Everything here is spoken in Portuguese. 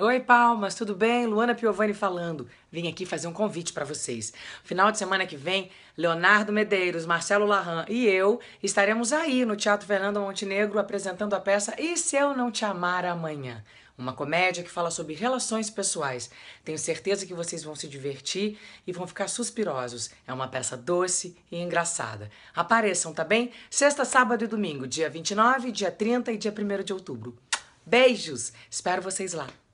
Oi, Palmas, tudo bem? Luana Piovani falando. Vim aqui fazer um convite para vocês. Final de semana que vem, Leonardo Medeiros, Marcelo Larran e eu estaremos aí no Teatro Fernando Montenegro apresentando a peça E Se Eu Não Te Amar Amanhã? Uma comédia que fala sobre relações pessoais. Tenho certeza que vocês vão se divertir e vão ficar suspirosos. É uma peça doce e engraçada. Apareçam, tá bem? Sexta, sábado e domingo, dia 29, dia 30 e dia 1 de outubro. Beijos! Espero vocês lá.